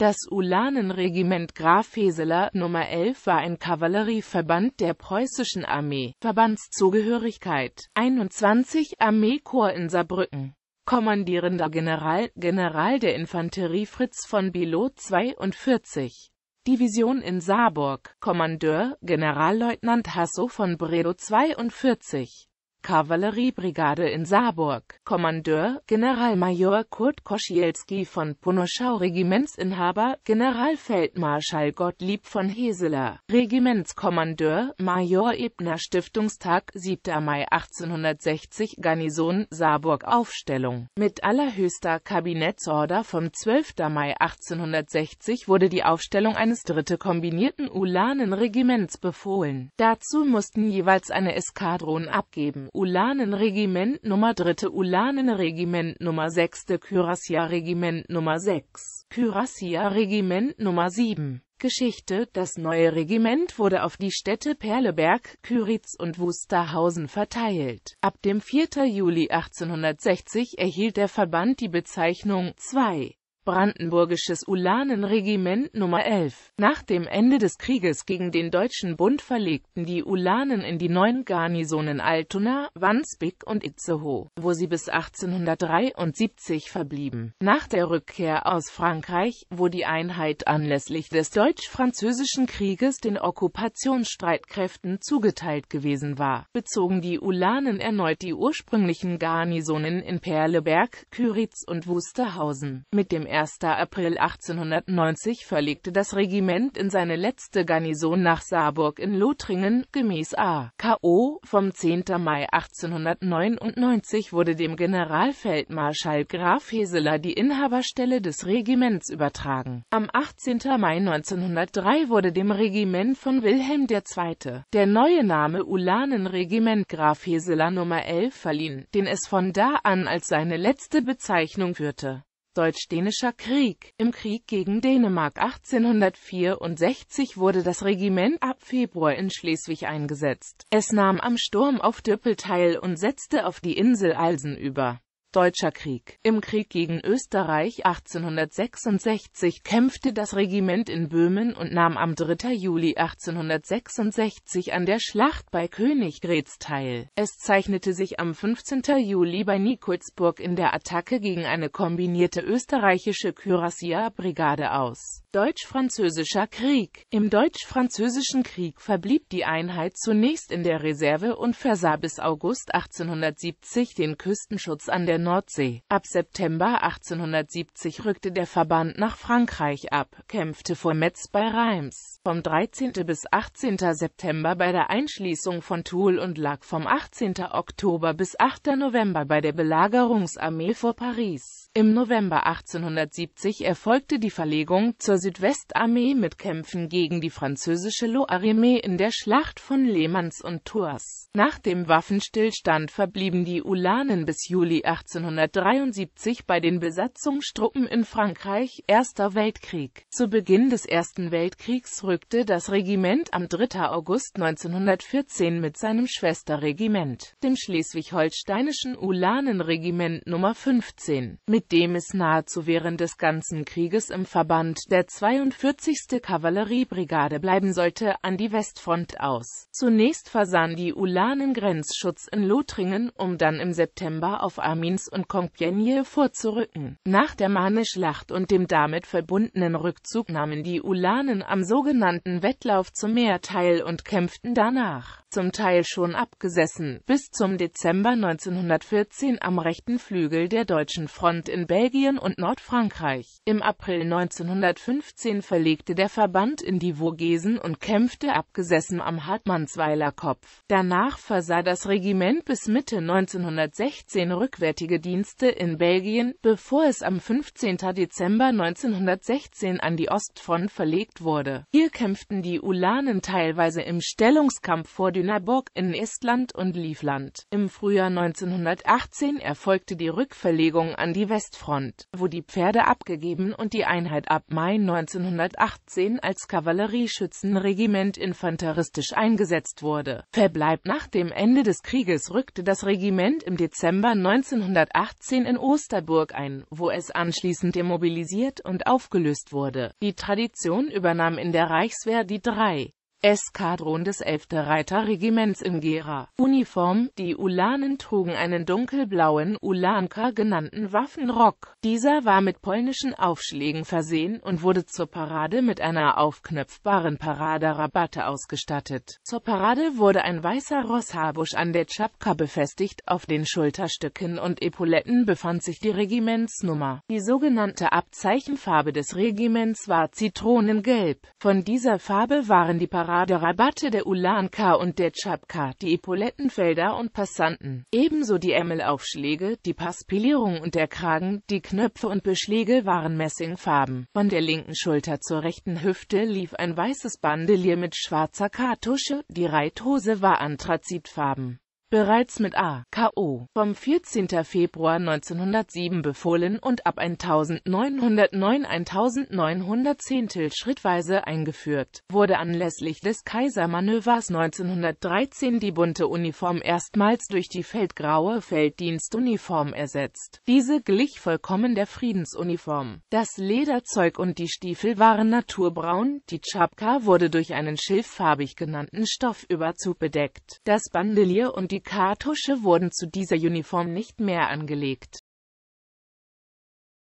Das Ulanenregiment Graf Heseler Nummer 11 war ein Kavallerieverband der preußischen Armee, Verbandszugehörigkeit 21 Armeekorps in Saarbrücken. Kommandierender General, General der Infanterie Fritz von Bilow 42. Division in Saarburg, Kommandeur, Generalleutnant Hasso von Bredow 42. Kavalleriebrigade in Saarburg. Kommandeur, Generalmajor Kurt Koschielski von Ponoschau Regimentsinhaber, Generalfeldmarschall Gottlieb von Heseler, Regimentskommandeur, Major Ebner Stiftungstag 7. Mai 1860 Garnison Saarburg Aufstellung. Mit allerhöchster Kabinettsorder vom 12. Mai 1860 wurde die Aufstellung eines dritte kombinierten Ulanen-Regiments befohlen. Dazu mussten jeweils eine Eskadron abgeben. Ulanenregiment Nummer 3. Ulanenregiment Nummer 6. Kürassier-Regiment Nummer 6. Kürassier-Regiment Nummer 7. Geschichte Das neue Regiment wurde auf die Städte Perleberg, Küritz und Wusterhausen verteilt. Ab dem 4. Juli 1860 erhielt der Verband die Bezeichnung 2. Brandenburgisches Ulanenregiment Nummer 11. Nach dem Ende des Krieges gegen den Deutschen Bund verlegten die Ulanen in die neuen Garnisonen Altona, Wandsbek und Itzehoe, wo sie bis 1873 verblieben. Nach der Rückkehr aus Frankreich, wo die Einheit anlässlich des Deutsch-Französischen Krieges den Okkupationsstreitkräften zugeteilt gewesen war, bezogen die Ulanen erneut die ursprünglichen Garnisonen in Perleberg, Küritz und Wusterhausen. Mit dem 1. April 1890 verlegte das Regiment in seine letzte Garnison nach Saarburg in Lothringen, gemäß A. K.O. vom 10. Mai 1899 wurde dem Generalfeldmarschall Graf Heseler die Inhaberstelle des Regiments übertragen. Am 18. Mai 1903 wurde dem Regiment von Wilhelm II. der neue Name Ulanenregiment Graf Heseler Nummer 11 verliehen, den es von da an als seine letzte Bezeichnung führte. Deutsch-Dänischer Krieg Im Krieg gegen Dänemark 1864 wurde das Regiment ab Februar in Schleswig eingesetzt. Es nahm am Sturm auf Düppel teil und setzte auf die Insel Alsen über Deutscher Krieg Im Krieg gegen Österreich 1866 kämpfte das Regiment in Böhmen und nahm am 3. Juli 1866 an der Schlacht bei Königgrätz teil. Es zeichnete sich am 15. Juli bei Nikolsburg in der Attacke gegen eine kombinierte österreichische Kürassier-Brigade aus. Deutsch-Französischer Krieg Im Deutsch-Französischen Krieg verblieb die Einheit zunächst in der Reserve und versah bis August 1870 den Küstenschutz an der Nordsee. Ab September 1870 rückte der Verband nach Frankreich ab, kämpfte vor Metz bei Reims. Vom 13. bis 18. September bei der Einschließung von Toul und lag vom 18. Oktober bis 8. November bei der Belagerungsarmee vor Paris. Im November 1870 erfolgte die Verlegung zur Südwestarmee mit Kämpfen gegen die französische Loire-Armee in der Schlacht von Lehmanns und Tours. Nach dem Waffenstillstand verblieben die Ulanen bis Juli 1873 bei den Besatzungstruppen in Frankreich. Erster Weltkrieg Zu Beginn des Ersten Weltkriegs rückte das Regiment am 3. August 1914 mit seinem Schwesterregiment, dem schleswig-holsteinischen Ulanenregiment Nummer 15, mit dem es nahezu während des ganzen Krieges im Verband der 42. Kavalleriebrigade bleiben sollte, an die Westfront aus. Zunächst versahen die Ulanen Grenzschutz in Lothringen, um dann im September auf Armins und Compiègne vorzurücken. Nach der Mahneschlacht und dem damit verbundenen Rückzug nahmen die Ulanen am sogenannten Wettlauf zum Meer teil und kämpften danach, zum Teil schon abgesessen, bis zum Dezember 1914 am rechten Flügel der deutschen Front in Belgien und Nordfrankreich. Im April 1915 verlegte der Verband in die Vogesen und kämpfte abgesessen am Hartmannsweiler Kopf. Danach versah das Regiment bis Mitte 1916 rückwärtige Dienste in Belgien, bevor es am 15. Dezember 1916 an die Ostfront verlegt wurde. Hier kämpften die Ulanen teilweise im Stellungskampf vor Dünaburg in Estland und Livland. Im Frühjahr 1918 erfolgte die Rückverlegung an die West Westfront, wo die Pferde abgegeben und die Einheit ab Mai 1918 als Kavallerieschützenregiment infanteristisch eingesetzt wurde. Verbleibt nach dem Ende des Krieges rückte das Regiment im Dezember 1918 in Osterburg ein, wo es anschließend demobilisiert und aufgelöst wurde. Die Tradition übernahm in der Reichswehr die drei Eskadron des 11. Reiterregiments in Gera. Uniform Die Ulanen trugen einen dunkelblauen Ulanka genannten Waffenrock. Dieser war mit polnischen Aufschlägen versehen und wurde zur Parade mit einer aufknöpfbaren Paraderabatte ausgestattet. Zur Parade wurde ein weißer Rosshaarbusch an der Tschapka befestigt, auf den Schulterstücken und Epauletten befand sich die Regimentsnummer. Die sogenannte Abzeichenfarbe des Regiments war Zitronengelb. Von dieser Farbe waren die Parade Parade-Rabatte der Ulanka und der Tschapka, die Epaulettenfelder und Passanten, ebenso die Ämmelaufschläge, die Paspilierung und der Kragen, die Knöpfe und Beschläge waren Messingfarben. Von der linken Schulter zur rechten Hüfte lief ein weißes Bandelier mit schwarzer Kartusche, die Reithose war anthrazitfarben bereits mit A. K.O. vom 14. Februar 1907 befohlen und ab 1909-1910 schrittweise eingeführt, wurde anlässlich des Kaisermanövers 1913 die bunte Uniform erstmals durch die feldgraue Felddienstuniform ersetzt. Diese glich vollkommen der Friedensuniform. Das Lederzeug und die Stiefel waren naturbraun, die Tschapka wurde durch einen schilffarbig genannten Stoffüberzug bedeckt. Das Bandelier und die die Kartusche wurden zu dieser Uniform nicht mehr angelegt.